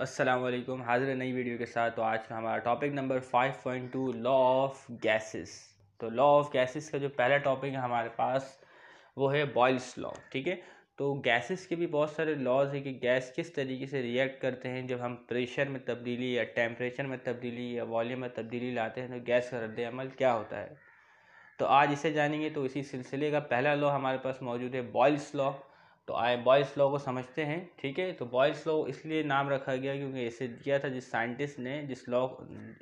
अस्सलाम वालेकुम हाजिर नई वीडियो के साथ तो आज का हमारा topic number 5.2 law of gases तो लॉ ऑफ गैसेस का जो पहला टॉपिक है हमारे पास वो है बॉयल्स लॉ ठीक है तो गैसेस के भी बहुत सारे लॉज है कि गैस किस तरीके से रिएक्ट करते हैं जब हम प्रेशर में तब्दीली या टेम्परेचर में तब्दीली या वॉल्यूम में तब्दीली लाते हैं तो गैस का रद्द अमल क्या होता है तो आज इसे जानेंगे तो इसी सिलसिले का पहला लॉ हमारे पास मौजूद है बॉयल्स लॉ तो आए बॉयस लॉ को समझते हैं ठीक है तो बॉयस लॉ इसलिए नाम रखा गया क्योंकि इसे दिया था जिस साइंटिस्ट ने जिस लॉ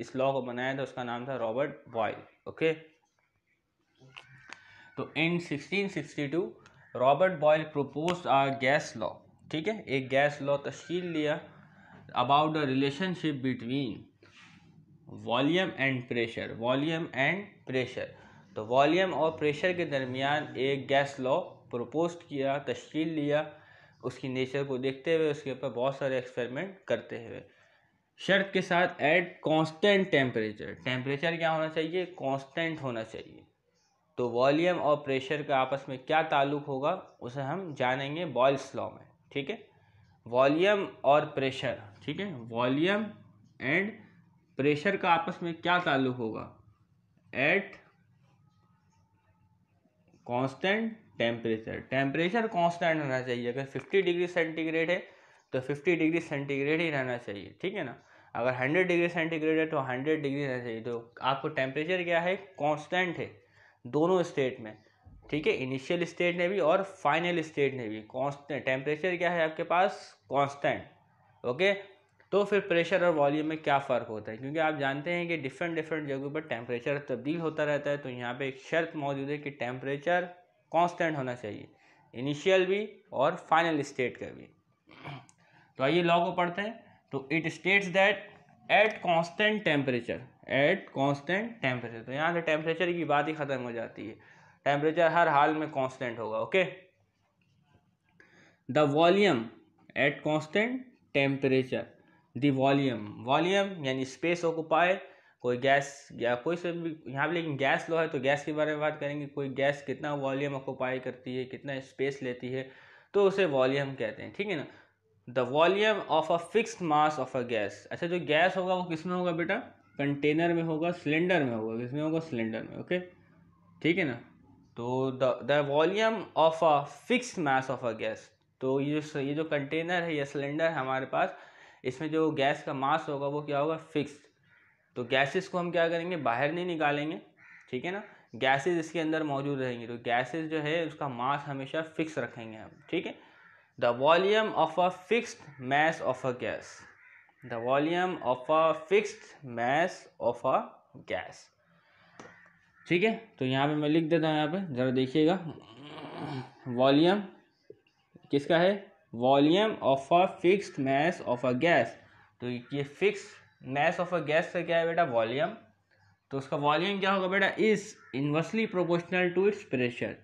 इस लॉ को बनाया था उसका नाम था रॉबर्ट बॉयल ओके तो in 1662 Robert Boyle propose a gas law ठीक है एक गैस लॉ तश्ील लिया about the relationship between volume and pressure volume and pressure तो वॉल्यूम और प्रेशर के दरमियान एक गैस लॉ प्रपोस्ट किया तश्ील लिया उसकी नेचर को देखते हुए उसके ऊपर बहुत सारे एक्सपेरिमेंट करते हुए शर्त के साथ एट कांस्टेंट टेम्परेचर टेम्परेचर क्या होना चाहिए कांस्टेंट होना चाहिए तो वॉल्यूम और प्रेशर का आपस में क्या ताल्लुक होगा उसे हम जानेंगे बॉयल्स लॉ में ठीक है वॉल्यूम और प्रेशर ठीक है वॉल्यूम एंड प्रेशर का आपस में क्या ताल्लुक होगा at constant temperature temperature constant रहना चाहिए अगर 50 डिग्री सेंटीग्रेड है तो 50 डिग्री सेंटीग्रेड ही रहना चाहिए ठीक है ना अगर 100 डिग्री सेंटीग्रेड है तो 100 डिग्री रहना चाहिए तो आपको टेम्परेचर क्या है कांस्टेंट है दोनों स्टेट में ठीक है इनिशियल स्टेट में भी और फाइनल स्टेट में भी कॉन्स्टेंट टेम्परेचर क्या है आपके पास कॉन्स्टेंट ओके तो फिर प्रेशर और वॉल्यूम में क्या फ़र्क होता है क्योंकि आप जानते हैं कि डिफरेंट डिफरेंट जगहों पर टेम्परेचर तब्दील होता रहता है तो यहाँ पर एक शर्त मौजूद है कि टेम्परेचर कॉन्स्टेंट होना चाहिए इनिशियल भी और फाइनल स्टेट का भी तो आइए लॉ को पढ़ते हैं तो it states that at constant temperature at constant temperature तो यहाँ से टेम्परेचर की बात ही ख़त्म हो जाती है टेम्परेचर हर हाल में कांस्टेंट होगा okay the volume at constant temperature the volume volume यानी स्पेस ऑक्यूपाई कोई गैस या कोई से भी यहाँ पर लेकिन गैस लो है तो गैस के बारे में बात करेंगे कोई गैस कितना वॉल्यूम ऑकुपाई करती है कितना स्पेस लेती है तो उसे वॉल्यूम कहते हैं ठीक है ना the volume of a fixed mass of a gas अच्छा जो गैस होगा वो किस में होगा बेटा कंटेनर में होगा सिलेंडर में होगा किस में होगा सिलेंडर में ओके ठीक है ना तो the volume of a fix mass of a gas तो ये जो ये जो कंटेनर है या सिलेंडर हमारे पास इसमें जो गैस का मास होगा वो क्या होगा फिक्स्ड तो गैसेस को हम क्या करेंगे बाहर नहीं निकालेंगे ठीक है ना गैसेस इसके अंदर मौजूद रहेंगे तो गैसेस जो है उसका मास हमेशा फिक्स रखेंगे हम ठीक है the volume of a fixed mass of a gas the volume of a fixed mass of a gas ठीक है तो यहाँ पे मैं लिख देता हूँ यहाँ पे ज़रा देखिएगा वॉल्यूम किसका है volume of a fixed mass of a gas तो ये fix mass of a gas से क्या है बेटा वॉल्यूम तो उसका वॉल्यूम क्या होगा बेटा is inversely proportional to its pressure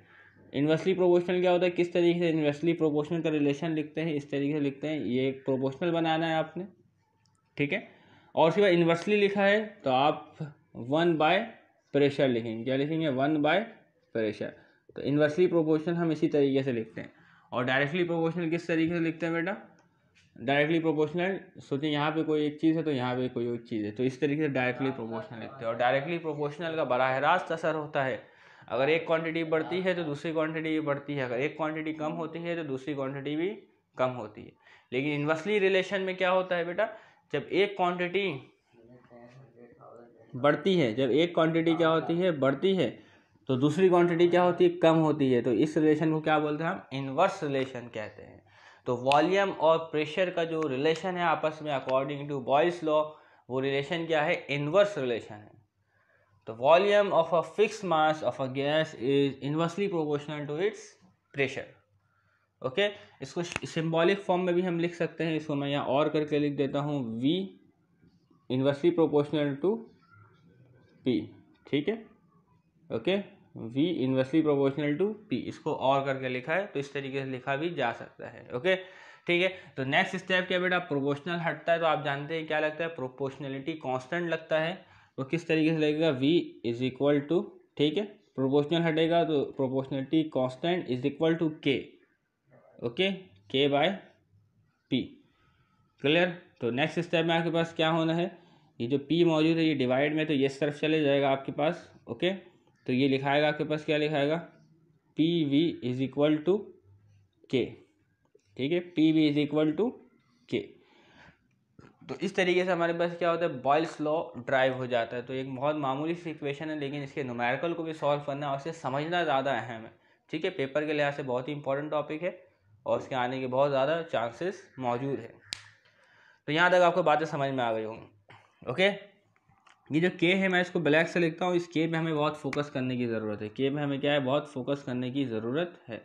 inversely proportional क्या होता है किस तरीके से इन्वर्सली प्रोपोर्शनल का रिलेशन लिखते हैं इस तरीके से लिखते हैं ये प्रोपोर्शनल बनाना है आपने ठीक है और उसके बाद इन्वर्सली लिखा है तो आप वन बाय प्रेशर लिखेंगे क्या लिखेंगे वन बाय प्रेशर तो इन्वर्सली प्रोपोर्शनल हम इसी तरीके से लिखते हैं और डायरेक्टली प्रोपोर्शनल किस तरीके से लिखते हैं बेटा डायरेक्टली प्रोपोर्शनल सोचिए यहाँ पे कोई एक चीज़ है तो यहाँ पे कोई एक चीज़ है तो इस तरीके से डायरेक्टली प्रोपोर्शनल लिखते हैं और डायरेक्टली प्रोपोर्शनल का बराह रास्त असर होता है अगर एक क्वांटिटी बढ़ती है तो दूसरी क्वांटिटी भी बढ़ती है अगर एक क्वांटिटी कम होती है तो दूसरी क्वांटिटी भी कम होती है लेकिन इन्वर्सली रिलेशन में क्या होता है बेटा जब एक क्वांटिटी बढ़ती है जब एक क्वांटिटी क्या होती है बढ़ती है तो दूसरी क्वांटिटी क्या होती है कम होती है तो इस रिलेशन को क्या बोलते हैं हम इन्वर्स रिलेशन कहते हैं तो वॉल्यूम और प्रेशर का जो रिलेशन है आपस में अकॉर्डिंग टू बॉयस लॉ वो रिलेशन क्या है इन्वर्स रिलेशन है तो volume of a fix mass of a gas is inversely proportional to its pressure okay इसको सिम्बॉलिक फॉर्म में भी हम लिख सकते हैं इसको मैं यहाँ और करके लिख देता हूँ V inversely proportional to P ठीक है okay v inversely proportional to p इसको और करके लिखा है तो इस तरीके से लिखा भी जा सकता है ओके ठीक है तो नेक्स्ट स्टेप क्या बेटा प्रोपोर्शनल हटता है तो आप जानते हैं क्या लगता है प्रोपोर्शनलिटी कॉन्स्टेंट लगता है तो किस तरीके से लगेगा v इज इक्वल टू ठीक है प्रोपोर्शनल हटेगा तो proportionality constant is equal to K okay K by P clear तो नेक्स्ट स्टेप में आपके पास क्या होना है ये जो पी मौजूद है ये डिवाइड में तो ये तरफ चले जाएगा आपके पास ओके okay? तो ये लिखाएगा आपके पास क्या लिखाएगा P V is equal to K ठीक है P V is equal to K तो इस तरीके से हमारे पास क्या होता है बॉयल्स लॉ ड्राइव हो जाता है तो एक बहुत मामूली सी इक्वेशन है लेकिन इसके नुमेरिकल को भी सॉल्व करना और इसे समझना ज़्यादा अहम है ठीक है पेपर के लिहाज से बहुत ही इंपॉर्टेंट टॉपिक है और उसके आने के बहुत ज़्यादा चांसेस मौजूद है तो यहाँ तक आपको बातें समझ में आ गई होंगी ओके ये जो के है मैं इसको ब्लैक से लिखता हूँ इस के पे हमें बहुत फोकस करने की ज़रूरत है के में हमें क्या है बहुत फोकस करने की ज़रूरत है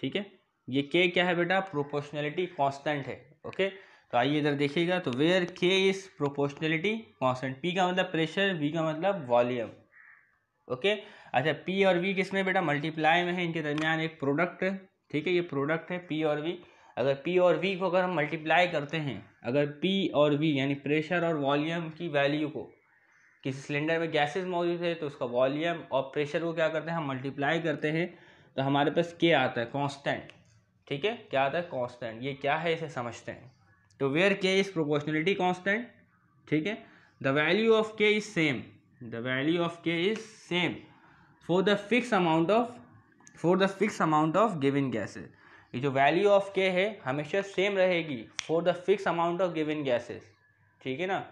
ठीक है ये के क्या है बेटा प्रोपोर्शनैलिटी कांस्टेंट है ओके तो आइए इधर देखिएगा तो वेयर के इस प्रोपोर्शनैलिटी कांस्टेंट पी का मतलब प्रेशर वी का मतलब वॉल्यूम ओके अच्छा पी और वी किस में बेटा मल्टीप्लाई में है इनके दरमियान एक प्रोडक्ट है ठीक है ये प्रोडक्ट है पी और वी अगर पी और वी को अगर हम मल्टीप्लाई करते हैं अगर पी और वी यानी प्रेशर और वॉल्यूम की वैल्यू को किसी सिलेंडर में गैसेस मौजूद है तो उसका वॉल्यूम और प्रेशर को क्या करते हैं हम मल्टीप्लाई करते हैं तो हमारे पास के आता है कांस्टेंट ठीक है क्या आता है कांस्टेंट ये क्या है इसे समझते हैं तो वेयर के इज प्रोपोर्शनलिटी कांस्टेंट ठीक है the value of K is same the value of K is same for the fix amount of for the fix amount of given gases ये जो वैल्यू ऑफ के है हमेशा same रहेगी for the fix amount of given gases ठीक है ना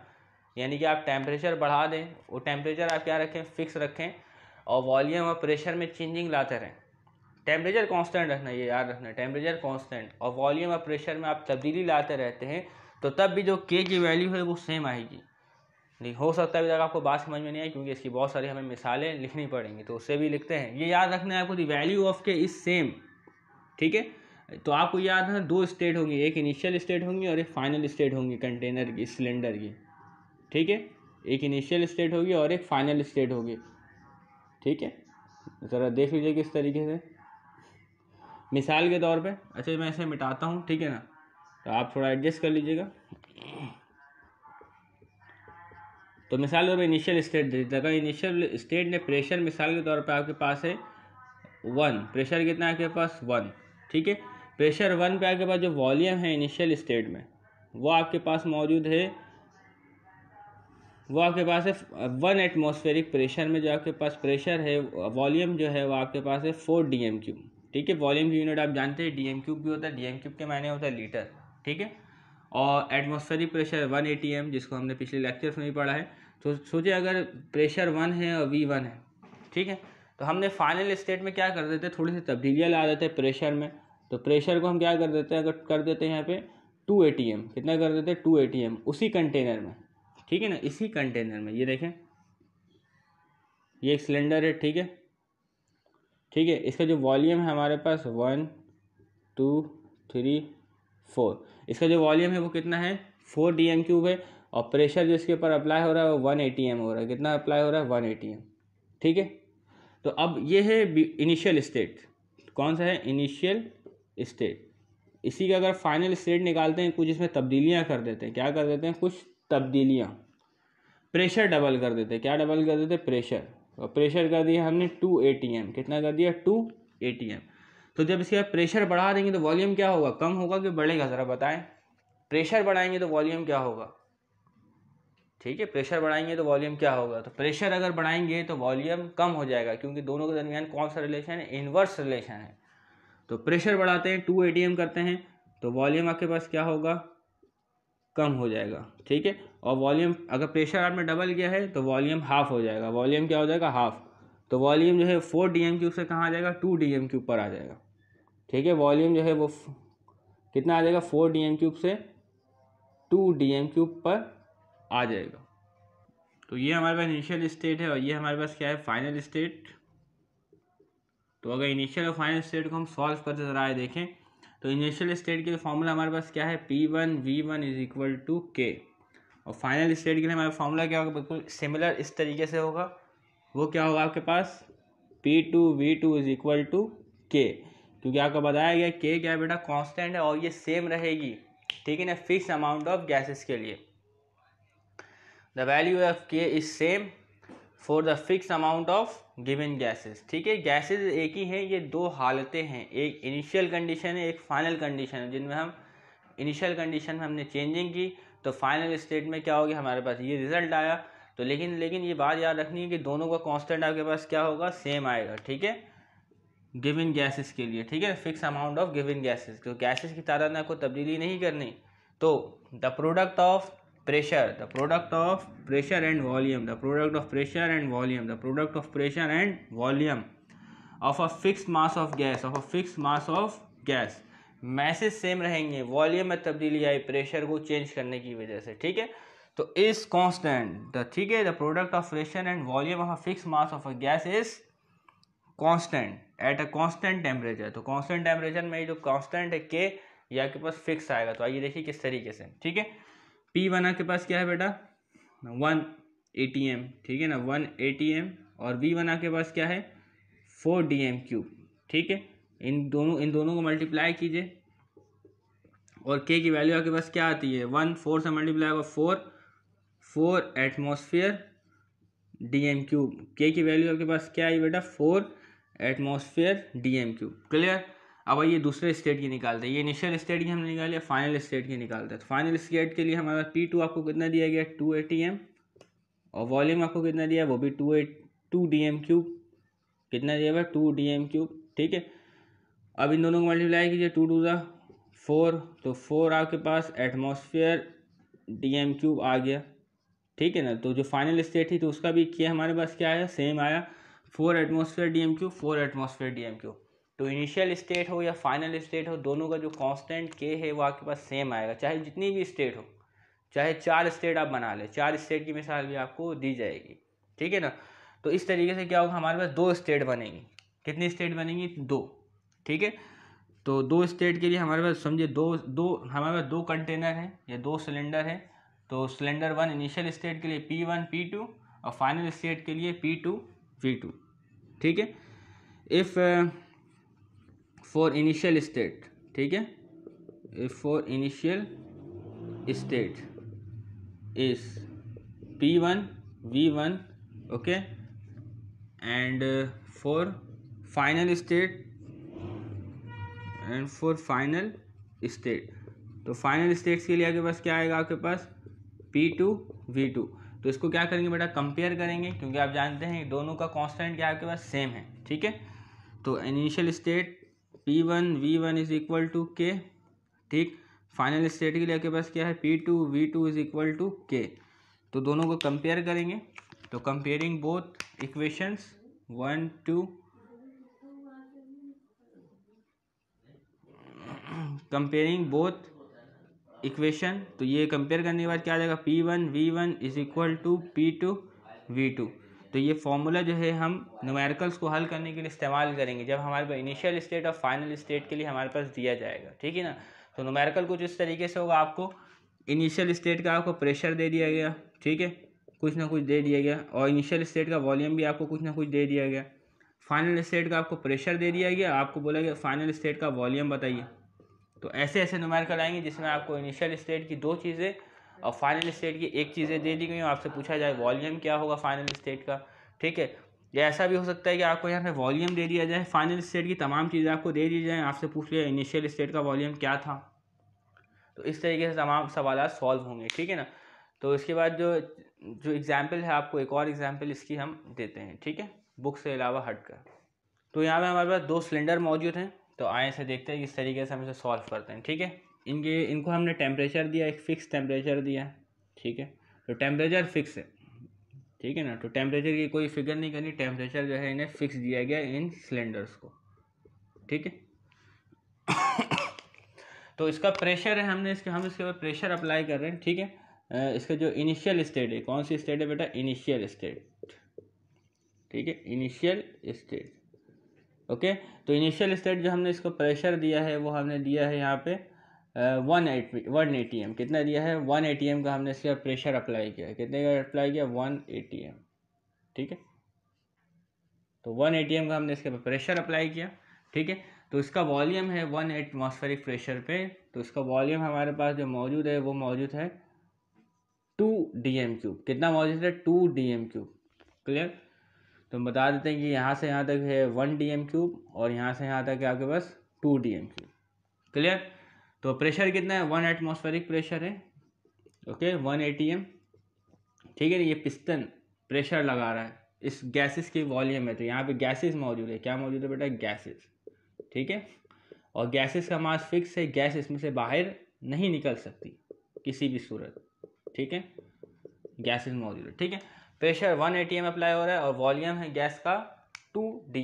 यानी कि आप टेम्परेचर बढ़ा दें वो टेम्परेचर आप क्या रखें फिक्स रखें और वॉल्यूम और प्रेशर में चेंजिंग लाते रहें टेम्परेचर कांस्टेंट रखना ये याद रखना टेम्परेचर कांस्टेंट और वॉल्यूम और प्रेशर में आप तब्दीली लाते रहते हैं तो तब भी जो के की वैल्यू है वो सेम आएगी नहीं हो सकता है अभी तक आपको बात समझ में नहीं आई क्योंकि इसकी बहुत सारी हमें मिसालें लिखनी पड़ेंगी तो उससे भी लिखते हैं ये याद रखना है आपको the value of K is same ठीक है तो आपको याद रखना दो स्टेट होंगी एक इनिशियल स्टेट होंगी और एक फाइनल स्टेट होंगी कंटेनर की सिलेंडर की ठीक है एक इनिशियल स्टेट होगी और एक फाइनल स्टेट होगी ठीक है ज़रा देख लीजिए किस तरीके से मिसाल के तौर पे अच्छा मैं इसे मिटाता हूँ ठीक है ना तो आप थोड़ा एडजस्ट कर लीजिएगा तो मिसाल के तौर पर इनिशियल स्टेट दे देता इनिशियल स्टेट ने प्रेशर मिसाल के तौर पर आपके पास है वन प्रेशर कितना है आपके पास वन ठीक है प्रेशर वन पे आपके पास जो वॉल्यूम है इनिशियल स्टेट में वो आपके पास मौजूद है वो आपके पास है वन एटमोसफेरिक प्रेशर में जो आपके पास प्रेशर है वॉल्यूम जो है वो आपके पास है फोर डी एम क्यूब ठीक है वॉल्यूम की यूनिट आप जानते हैं डी एम क्यूब भी होता है डी एम क्यूब के मायने होता है लीटर ठीक है और atmospheric pressure one A T M जिसको हमने पिछले लेक्चर्स में भी पढ़ा है तो सोचिए अगर प्रेशर वन है और वी वन है ठीक है तो हमने फाइनल स्टेट में क्या कर देते हैं थोड़ी सी तब्दीलियाँ ला देते हैं प्रेशर में तो प्रेशर को हम क्या कर देते हैं अगर कर देते हैं यहाँ पे टू ए टी एम कितना कर देते हैं टू ए टी एम उसी कंटेनर में ठीक है ना इसी कंटेनर में ये देखें ये एक सिलेंडर है ठीक है ठीक है इसका जो वॉल्यूम है हमारे पास वन टू थ्री फोर इसका जो वॉल्यूम है वो कितना है फोर डी एम क्यूब है और प्रेशर जो इसके ऊपर अप्लाई हो रहा है वो वन ए टी एम हो रहा है कितना अप्लाई हो रहा है वन ए टी एम ठीक है तो अब ये है इनिशियल स्टेट कौन सा है इनिशियल स्टेट इसी का अगर फाइनल स्टेट निकालते हैं कुछ इसमें तब्दीलियाँ कर देते हैं क्या कर देते हैं कुछ तब्दीलियाँ प्रेशर डबल कर देते क्या डबल कर देते प्रेशर और प्रेशर कर दिया हमने टू ए कितना कर दिया टू ए तो जब इसके बाद प्रेशर बढ़ा देंगे तो वॉल्यूम क्या होगा कम होगा कि बढ़ेगा ज़रा बताएं प्रेशर बढ़ाएंगे तो वॉल्यूम क्या होगा ठीक है प्रेशर बढ़ाएंगे तो वॉल्यूम क्या होगा तो प्रेशर अगर बढ़ाएंगे तो वॉल्यूम कम हो जाएगा क्योंकि दोनों के दरमियान कौन सा रिलेशन है इन्वर्स रिलेशन है तो प्रेशर बढ़ाते हैं टू ए करते हैं तो वॉल्यूम आपके पास क्या होगा कम हो जाएगा ठीक है और वॉल्यूम अगर प्रेशर आर्ट में डबल गया है तो वॉल्यूम हाफ हो जाएगा वॉल्यूम क्या हो जाएगा हाफ तो वॉल्यूम जो है फोर डी एम क्यू से कहाँ आ जाएगा टू डी एम क्यूब पर आ जाएगा ठीक है वॉल्यूम जो है वो कितना आ जाएगा फोर डी एम क्यूब से टू डी एम क्यूब पर आ जाएगा तो ये हमारे पास इनिशियल स्टेट है और ये हमारे पास क्या है फाइनल स्टेट तो अगर इनिशियल और फाइनल स्टेट को हम सॉल्व करते जरा देखें तो इनिशियल स्टेट के लिए फॉर्मूला हमारे पास क्या है P one V one is equal to K और फाइनल स्टेट के लिए हमारा फॉर्मूला क्या होगा बिल्कुल सिमिलर इस तरीके से होगा वो क्या होगा आपके पास P two V two is equal to K क्योंकि आपको बताया गया के क्या बेटा कॉन्स्टेंट है और ये सेम रहेगी ठीक है ना फिक्स अमाउंट ऑफ गैसेस के लिए the value of K is same for the fix amount of given gases ठीक है गैसेस एक ही है ये दो हालतें हैं एक इनिशियल कंडीशन है एक फाइनल कंडीशन है जिनमें हम इनिशियल कंडीशन में हमने चेंजिंग की तो फाइनल स्टेट में क्या हो गया हमारे पास ये रिजल्ट आया तो लेकिन लेकिन ये बात याद रखनी है कि दोनों का कॉन्स्टेंट आपके पास क्या होगा सेम आएगा ठीक है गिविन गैसेस के लिए ठीक है fix amount of given gases तो गैसेस की तादाद में आपको तब्दीली नहीं करनी तो the product of pressure the product of pressure and volume the product of pressure and volume the product of pressure and volume of a fix mass of gas of a fix mass of gas masses same रहेंगे volume में तब्दीली आई pressure को change करने की वजह से ठीक है तो इज कॉन्स्टेंट द ठीक है the product of pressure and volume of a fix mass of a gas is constant at a constant temperature तो कॉन्स्टेंट टेम्परेचर में जो कॉन्स्टेंट है के या के पास फिक्स आएगा तो आइए देखिए किस तरीके से ठीक है पी वना के पास क्या है बेटा वन ए टी एम ठीक है ना वन ए टी एम और बी वना के पास क्या है फोर डी एम क्यूब ठीक है इन दोनों इन दोनों को मल्टीप्लाई कीजिए और के की वैल्यू आपके पास क्या आती है वन फोर से मल्टीप्लाई होगा four four atmosphere D M cube K की वैल्यू आपके पास क्या आई बेटा four atmosphere D M cube clear अब आइए दूसरे स्टेट की निकालते हैं ये इनिशियल स्टेट की हमने निकाली फाइनल स्टेट की निकालते हैं तो फाइनल स्टेट के लिए हमारा पी टू आपको कितना दिया गया टू ए टी एम और वॉल्यूम आपको कितना दिया वो भी two A two D M cube कितना दिया हुआ टू डी एम क्यूब ठीक है अब इन दोनों को मल्टीप्लाई कीजिए टू टू ज़ा फोर तो फोर आपके पास एटमोसफियर डी एम क्यूब आ गया ठीक है ना तो जो फाइनल स्टेट थी तो उसका भी किया हमारे पास क्या आया सेम आया four atmosphere D M cube four atmosphere D M cube तो इनिशियल स्टेट हो या फाइनल स्टेट हो दोनों का जो कांस्टेंट के है वो आपके पास सेम आएगा चाहे जितनी भी स्टेट हो चाहे चार स्टेट आप बना लें चार स्टेट की मिसाल भी आपको दी जाएगी ठीक है ना तो इस तरीके से क्या होगा हमारे पास दो स्टेट बनेगी कितनी स्टेट बनेगी दो ठीक है तो दो स्टेट के लिए हमारे पास समझिए दो दो हमारे पास दो कंटेनर हैं या दो सिलेंडर हैं तो सिलेंडर वन इनिशियल स्टेट के लिए पी वन पी टू और फाइनल स्टेट के लिए पी टू वी टू ठीक है इफ़ फॉर इनिशियल स्टेट ठीक है for initial state is P one V one okay and for final state and for final state तो final states के लिए आपके पास क्या आएगा आपके पास पी टू वी टू तो इसको क्या करेंगे बेटा कंपेयर करेंगे क्योंकि आप जानते हैं दोनों का कांस्टेंट क्या आपके पास सेम है ठीक है तो initial state P one V one is equal to K ठीक फाइनल स्टेट के लिए आपके पास क्या है P two V two is equal to K तो दोनों को कंपेयर करेंगे तो comparing both equations one two comparing both equation तो ये कंपेयर करने के बाद क्या आ जाएगा P one V one is equal to P two V two तो ये फॉर्मूला जो है हम नोमेरिकल्स को हल करने के लिए इस्तेमाल करेंगे जब हमारे पास इनिशियल स्टेट और फाइनल स्टेट के लिए हमारे पास दिया जाएगा ठीक है ना तो नोमेरिकल कुछ इस तरीके से होगा आपको इनिशियल स्टेट का आपको प्रेशर दे दिया गया ठीक है कुछ ना कुछ दे दिया गया और इनिशियल स्टेट का वॉल्यूम भी आपको कुछ ना कुछ दे दिया गया फाइनल स्टेट का आपको प्रेशर दे दिया गया आपको बोला गया फाइनल स्टेट का वॉल्यूम बताइए तो ऐसे ऐसे नोमेरिकल आएंगे जिसमें आपको इनिशियल स्टेट की दो चीज़ें और फाइनल स्टेट की एक चीज़ें दे दी गई हैं आपसे पूछा जाए वॉल्यूम क्या होगा फाइनल स्टेट का ठीक है या ऐसा भी हो सकता है कि आपको यहाँ पे वॉल्यूम दे दिया जाए फाइनल स्टेट की तमाम चीज़ें आपको दे दी जाएँ आपसे पूछ लिया इनिशियल स्टेट का वॉल्यूम क्या था तो इस तरीके से तमाम सवाल सॉल्व होंगे ठीक है ना तो इसके बाद जो जो एग्ज़ाम्पल है आपको एक और एग्ज़ाम्पल इसकी हम देते हैं ठीक है बुक से अलावा हट कर तो यहाँ पर हमारे पास दो सिलेंडर मौजूद हैं तो आए से देखते हैं किस तरीके से हम इसे सॉल्व करते हैं ठीक है इनके इनको हमने टेम्परेचर दिया एक फ़िक्स टेम्परेचर दिया ठीक है तो टेम्परेचर फिक्स है ठीक है ना तो टेम्परेचर की कोई फिगर नहीं करनी टेम्परेचर जो है इन्हें फिक्स दिया गया इन सिलेंडर्स को ठीक है तो इसका प्रेशर है हमने इसके हम इसके ऊपर प्रेशर अप्लाई कर रहे हैं ठीक है इसका जो इनिशियल स्टेट है कौन सी स्टेट है बेटा इनिशियल स्टेट ठीक है इनिशियल स्टेट ओके तो इनिशियल स्टेट जो हमने इसको प्रेशर दिया है वो हमने दिया है यहाँ पे one at one A T M कितना दिया है वन ए टी एम का हमने इसके प्रेशर अप्लाई किया है कितने का अप्लाई किया वन ए टी एम ठीक है तो वन ए टी एम का हमने इसके प्रेशर अप्लाई किया ठीक है तो इसका वॉल्यूम है वन एटमॉस्फेरिक प्रेशर पे तो इसका वॉल्यूम हमारे पास जो मौजूद है वो मौजूद है टू डी एम क्यूब कितना मौजूद है two D M cube clear तो हम बता देते हैं कि यहाँ से यहाँ तक है वन डी एम क्यूब और यहाँ से यहाँ तक है आपके पास two D M cube clear तो प्रेशर कितना है वन एटमोस्फेरिक प्रेशर है ओके वन ए ठीक है ना ये पिस्टन प्रेशर लगा रहा है इस गैसेस की वॉल्यूम है तो यहाँ पे गैसेस मौजूद है क्या मौजूद है बेटा गैसेस ठीक है और गैसेस का मास फिक्स है गैस इसमें से बाहर नहीं निकल सकती किसी भी सूरत ठीक है गैसेस मौजूद है ठीक है प्रेशर वन ए अप्लाई हो रहा है और वॉल्यूम है गैस का टू डी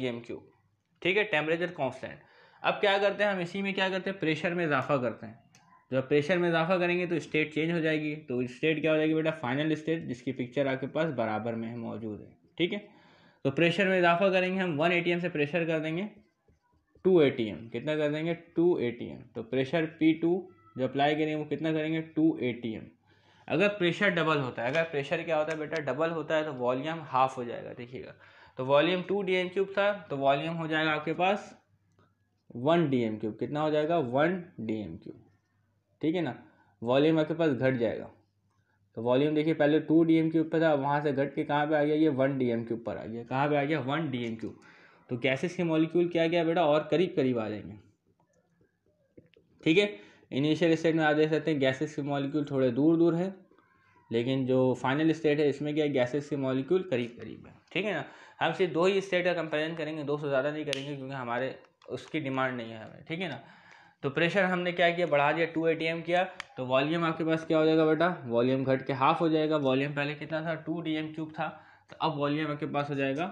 ठीक है टेम्परेचर कॉन्सटेंट अब क्या करते हैं हम इसी में क्या करते हैं प्रेशर में इजाफा करते हैं जब प्रेशर में इजाफा करेंगे तो स्टेट चेंज हो जाएगी तो स्टेट क्या हो जाएगी बेटा फाइनल स्टेट जिसकी पिक्चर आपके पास बराबर में मौजूद है ठीक है तो प्रेशर में इजाफा करेंगे हम वन ए से प्रेशर कर देंगे टू ए कितना कर देंगे टू ए तो प्रेशर पी जो अप्लाई करेंगे वो कितना करेंगे टू ए अगर प्रेशर डबल होता है अगर प्रेशर क्या होता है बेटा डबल होता है तो वॉल्यूम हाफ हो जाएगा देखिएगा तो वॉल्यूम टू डी क्यूब था तो वॉल्यूम हो जाएगा आपके पास वन डी एम क्यूब कितना हो जाएगा वन डी एम क्यूब ठीक है ना वॉल्यूम आपके पास घट जाएगा तो वॉल्यूम देखिए पहले टू डी एम क्यूब पर था वहाँ से घट के कहाँ पे आ गया ये वन डी एम क्यूब पर आ गया कहाँ पे आ गया वन डी एम क्यूब तो गैसेस के मॉलिक्यूल क्या गया बेटा और करीब करीब आ जाएंगे ठीक है इनिशियल स्टेट में आप देख सकते हैं गैसेस के मॉलिक्यूल थोड़े दूर दूर है लेकिन जो फाइनल स्टेट है इसमें क्या गैसेस के मॉलिक्यूल करीब करीब है ठीक है ना हम सिर्फ दो ही स्टेट का कंपेरिजन करेंगे दो से ज़्यादा नहीं करेंगे क्योंकि हमारे उसकी डिमांड नहीं है हमें ठीक है ना तो प्रेशर हमने क्या किया बढ़ा दिया टू ए किया तो वॉल्यूम आपके पास क्या हो जाएगा बेटा वॉल्यूम घट के हाफ हो जाएगा वॉल्यूम पहले कितना था टू डी क्यूब था तो अब वॉल्यूम आपके पास हो जाएगा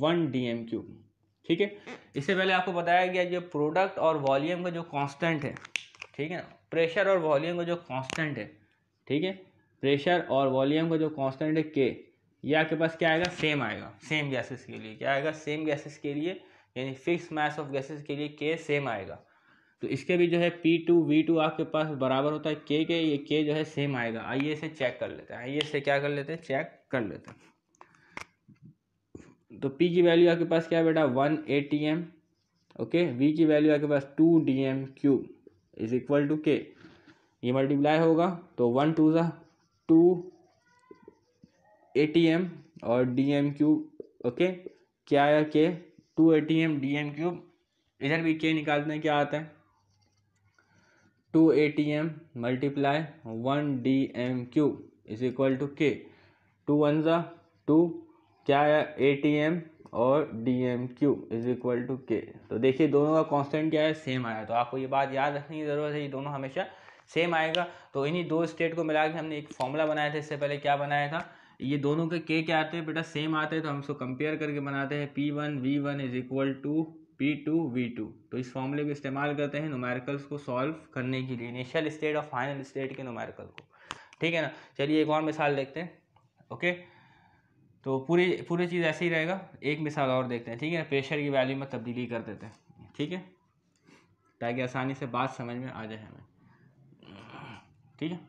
वन डी क्यूब ठीक है इससे पहले आपको बताया गया जो प्रोडक्ट और वॉल्यूम का जो कांस्टेंट है ठीक है ना प्रेशर और वॉल्यूम का जो कांस्टेंट है ठीक है प्रेशर और वॉल्यूम का जो कांस्टेंट है के ये आपके पास क्या आएगा सेम आएगा सेम गैसेस के लिए क्या आएगा सेम गैसेस के लिए यानी फिक्स मास ऑफ गैसेस के लिए के सेम आएगा तो इसके भी जो है पी टू वी टू आपके पास बराबर होता है के के ये के जो है सेम आएगा आइए इसे चेक कर लेते हैं आइए इसे क्या कर लेते हैं चेक कर लेते हैं तो पी की वैल्यू आपके पास क्या है बेटा one A T M okay V की वैल्यू आपके पास two D M cube is equal to K ये मल्टीप्लाई होगा तो वन टू सा टू ए टी एम और डी एम क्यू ओके क्या आया K two A T M D M cube इधर भी के निकालते हैं क्या आता है two A T M multiply one D M cube is equal to K to one ज़ा टू क्या है ए टी एम और D M cube is equal to K तो देखिए दोनों का कॉन्स्टेंट क्या है सेम आया तो आपको ये बात याद रखने की ज़रूरत है ये दोनों हमेशा सेम आएगा तो इन्हीं दो स्टेट को मिला के हमने एक फॉर्मूला बनाया था इससे पहले क्या बनाया था ये दोनों के के क्या आते हैं बेटा सेम आते हैं तो हम इसको कंपेयर करके बनाते हैं P one V one is equal to P two V two तो इस फॉर्मूले को इस्तेमाल करते हैं नुमेरिकल्स को सॉल्व करने के लिए इनिशियल स्टेट और फाइनल स्टेट के नुमेरिकल को ठीक है ना चलिए एक और मिसाल देखते हैं ओके तो पूरी पूरी चीज़ ऐसे ही रहेगा एक मिसाल और देखते हैं ठीक है ना प्रेशर की वैल्यू में तब्दीली कर देते हैं ठीक है ताकि आसानी से बात समझ में आ जाए हमें ठीक है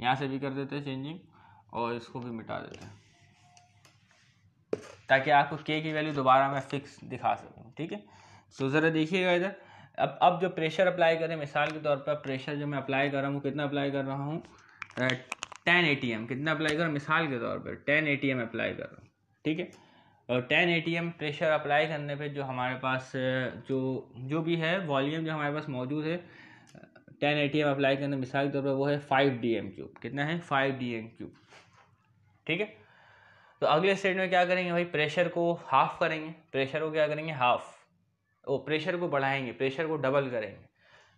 यहाँ से भी कर देते हैं चेंजिंग और इसको भी मिटा देते हैं ताकि आपको के की वैल्यू दोबारा मैं फिक्स दिखा सकूँ ठीक है सो ज़रा देखिएगा इधर अब अब जो प्रेशर अप्लाई करें मिसाल के तौर पर प्रेशर जो मैं अप्लाई कर रहा हूँ कितना अप्लाई कर रहा हूँ टेन ए कितना अप्लाई कर मिसाल के तौर पर टेन ए अप्लाई कर रहा हूँ ठीक है और टेन ए प्रेशर अप्लाई करने पे जो हमारे पास जो जो भी है वॉल्यूम जो हमारे पास मौजूद है ten A T M apply करना मिसाल के तौर पर वो है फाइव डी एम क्यूब कितना है फाइव डी एम क्यूब ठीक है तो अगले स्टेट में क्या करेंगे भाई प्रेशर को हाफ करेंगे प्रेशर को क्या करेंगे हाफ ओ प्रेशर को बढ़ाएंगे प्रेशर को डबल करेंगे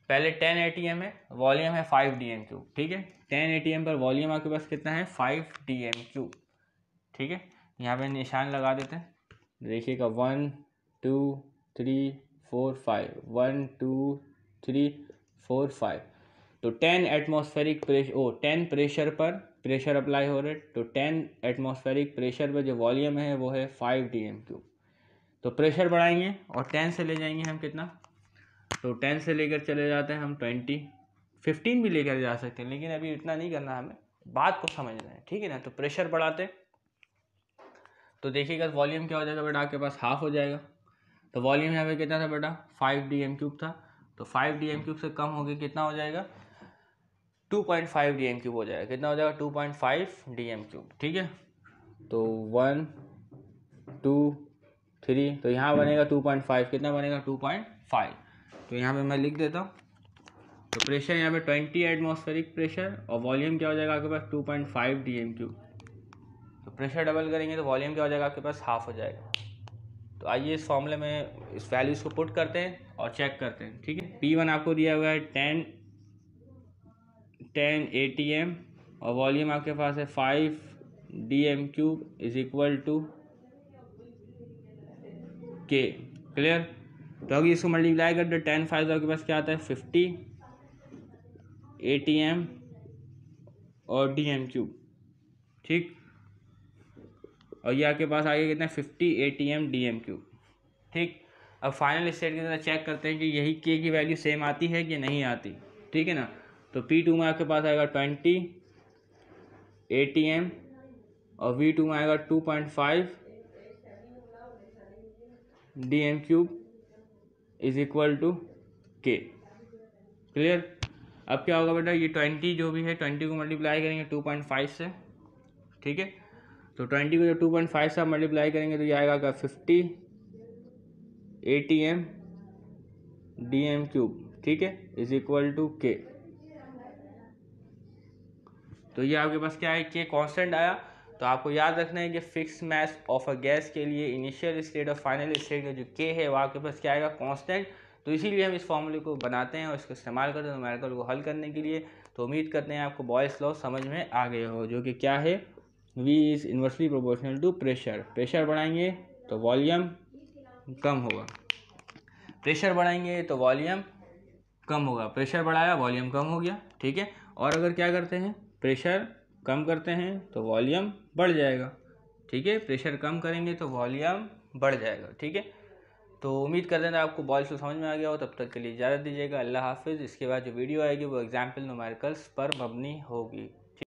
पहले टेन ए टी एम है वॉल्यूम है फाइव डी एम क्यूब ठीक है टेन ए टी एम पर वॉल्यूम आपके पास कितना है फाइव डी एम क्यूब ठीक है यहाँ पे निशान लगा देते हैं देखिएगा one two three four five one two three four five तो टेन एटमॉस्फेरिक प्रेशर ओ टेन प्रेशर पर प्रेशर अप्लाई हो रहे तो टेन एटमॉस्फेरिक प्रेशर पर जो वॉल्यूम है वो है फाइव डी एम क्यूब तो प्रेशर बढ़ाएंगे और टेन से ले जाएंगे हम कितना तो टेन से लेकर चले जाते हैं हम ट्वेंटी फिफ्टीन भी लेकर जा सकते हैं लेकिन अभी इतना नहीं करना हमें बात को समझना है ठीक है ना तो प्रेशर बढ़ाते तो देखिएगा वॉल्यूम क्या हो जाएगा बेटा आपके पास हाफ हो जाएगा तो वॉल्यूम यहाँ पे कितना था बेटा फाइव डी एम क्यूब था तो फाइव डी एम क्यूब से कम होगी कितना हो जाएगा two point five D M cube हो जाएगा कितना हो जाएगा two point five D M cube ठीक है तो वन टू थ्री तो यहाँ बनेगा टू पॉइंट फाइव कितना बनेगा टू पॉइंट फाइव तो यहाँ पे मैं लिख देता हूँ तो प्रेशर यहाँ पे ट्वेंटी एटमोस्फेरिक प्रेशर और वॉल्यूम क्या हो जाएगा आपके पास two point five D M cube तो प्रेशर डबल करेंगे तो वॉल्यूम क्या हो जाएगा आपके पास हाफ हो जाएगा तो आइए इस फॉर्मूले में इस वैल्यूज को पुट करते हैं और चेक करते हैं ठीक है पी वन आपको दिया हुआ है ten ten A T M और वॉल्यूम आपके पास है five D M cube is equal to K clear तो अभी इसको मल्टीप्लाई कर दो टेन फाइव तो आपके पास क्या आता है फिफ्टी ए टी एम और डी एम क्यूब ठीक और ये आपके पास आगे गया कितना fifty A T M D M cube ठीक अब फाइनल स्टेट की तरह चेक करते हैं कि यही के की वैल्यू सेम आती है कि नहीं आती ठीक है ना तो पी टू में आपके पास आएगा ट्वेंटी ए टी एम और वी टू में आएगा two point five D M cube is equal to K clear अब क्या होगा बेटा ये ट्वेंटी जो भी है ट्वेंटी को मल्टीप्लाई करेंगे टू पॉइंट फाइव से ठीक है तो ट्वेंटी को जब टू पॉइंट फाइव से आप मल्टीप्लाई करेंगे तो ये आएगा क्या fifty A T M D M cube ठीक है इज इक्वल टू के तो ये आपके पास क्या है के कॉन्स्टेंट आया तो आपको याद रखना है कि fixed mass of a gas के लिए इनिशियल स्टेट और फाइनल स्टेट का जो के है वो आपके पास क्या आएगा कॉन्स्टेंट तो इसीलिए हम इस फॉर्मूले को बनाते हैं और इसको इस्तेमाल करते हैं न्यूमेरिकल को हल करने के लिए तो उम्मीद करते हैं आपको बॉयस लॉ समझ में आ गए हो जो कि क्या है V is inversely proportional to pressure pressure बढ़ाएंगे तो वॉल्यूम कम होगा प्रेशर बढ़ाएंगे तो वॉल्यूम कम होगा प्रेशर बढ़ाया वॉल्यूम कम हो गया ठीक है और अगर क्या करते हैं प्रेशर कम करते हैं तो वॉल्यूम बढ़ जाएगा ठीक है प्रेशर कम करेंगे तो वॉल्यूम बढ़ जाएगा ठीक है तो उम्मीद करते हैं आपको बॉल से समझ में आ गया हो तब तक के लिए इजाज़त दीजिएगा अल्लाह हाफिज़ इसके बाद जो वीडियो आएगी वो एग्जाम्पल नुमारिकल्स पर मबनी होगी